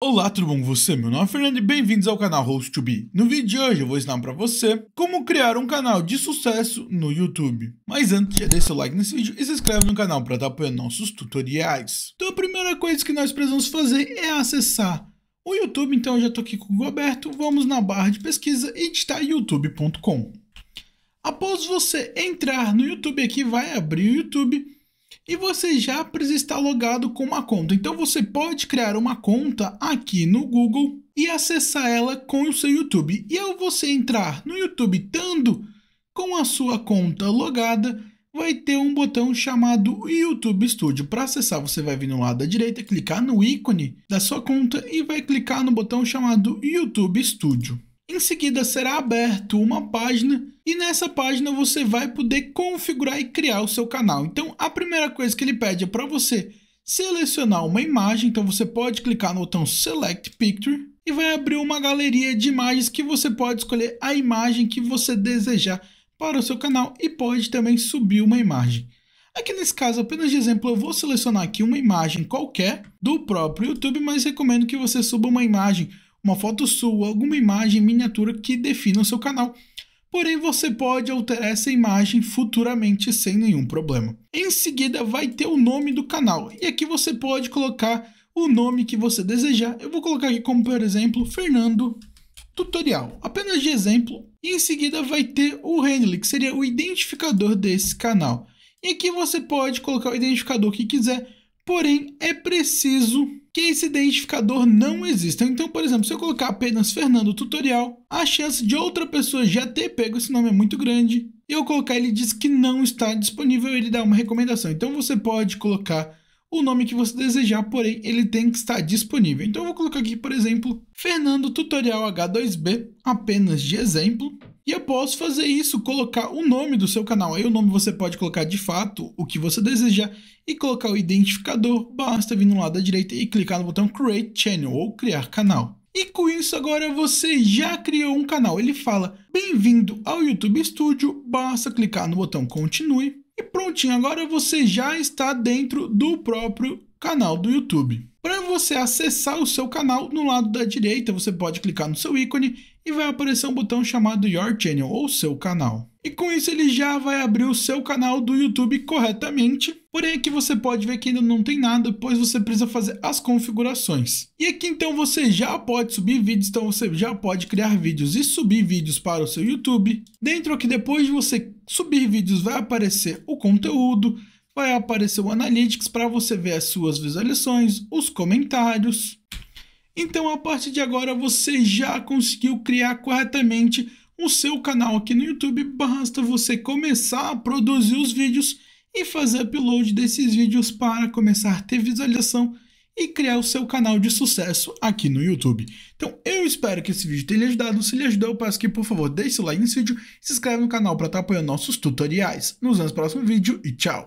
Olá, tudo bom com você? Meu nome é Fernando e bem-vindos ao canal host to be No vídeo de hoje eu vou ensinar para você como criar um canal de sucesso no YouTube. Mas antes, já deixa o like nesse vídeo e se inscreve no canal para estar apoiando nossos tutoriais. Então a primeira coisa que nós precisamos fazer é acessar o YouTube, então eu já estou aqui com o Google aberto, vamos na barra de pesquisa e digitar youtube.com. Após você entrar no YouTube aqui, vai abrir o YouTube e você já precisa estar logado com uma conta. Então você pode criar uma conta aqui no Google e acessar ela com o seu YouTube. E ao você entrar no YouTube tanto com a sua conta logada, vai ter um botão chamado YouTube Studio. Para acessar, você vai vir no lado da direita, clicar no ícone da sua conta e vai clicar no botão chamado YouTube Studio. Em seguida será aberto uma página e nessa página você vai poder configurar e criar o seu canal. Então a primeira coisa que ele pede é para você selecionar uma imagem, então você pode clicar no botão Select Picture e vai abrir uma galeria de imagens que você pode escolher a imagem que você desejar para o seu canal e pode também subir uma imagem. Aqui nesse caso, apenas de exemplo, eu vou selecionar aqui uma imagem qualquer do próprio YouTube, mas recomendo que você suba uma imagem uma foto sua, alguma imagem miniatura que defina o seu canal. Porém, você pode alterar essa imagem futuramente sem nenhum problema. Em seguida, vai ter o nome do canal, e aqui você pode colocar o nome que você desejar. Eu vou colocar aqui como, por exemplo, Fernando Tutorial, apenas de exemplo. E em seguida, vai ter o handle, que seria o identificador desse canal. E aqui você pode colocar o identificador que quiser, Porém, é preciso que esse identificador não exista. Então, por exemplo, se eu colocar apenas Fernando Tutorial, a chance de outra pessoa já ter pego esse nome é muito grande. E eu colocar ele diz que não está disponível, ele dá uma recomendação. Então você pode colocar o nome que você desejar, porém ele tem que estar disponível. Então eu vou colocar aqui, por exemplo, Fernando Tutorial H2B, apenas de exemplo. E após fazer isso, colocar o nome do seu canal. Aí o nome você pode colocar de fato o que você desejar e colocar o identificador. Basta vir no lado da direita e clicar no botão Create Channel ou Criar Canal. E com isso agora você já criou um canal. Ele fala, bem-vindo ao YouTube Studio, basta clicar no botão Continue. E prontinho, agora você já está dentro do próprio canal do YouTube. Para você acessar o seu canal, no lado da direita você pode clicar no seu ícone e vai aparecer um botão chamado Your Channel ou seu canal. E com isso ele já vai abrir o seu canal do YouTube corretamente, porém aqui você pode ver que ainda não tem nada, pois você precisa fazer as configurações. E aqui então você já pode subir vídeos, então você já pode criar vídeos e subir vídeos para o seu YouTube. Dentro aqui depois de você subir vídeos vai aparecer o conteúdo, vai aparecer o Analytics para você ver as suas visualizações, os comentários, então, a partir de agora, você já conseguiu criar corretamente o seu canal aqui no YouTube. Basta você começar a produzir os vídeos e fazer upload desses vídeos para começar a ter visualização e criar o seu canal de sucesso aqui no YouTube. Então, eu espero que esse vídeo tenha lhe ajudado. Se lhe ajudou, eu peço que, por favor, deixe seu like nesse vídeo, se inscreve no canal para estar apoiando nossos tutoriais. Nos vemos no próximo vídeo e tchau!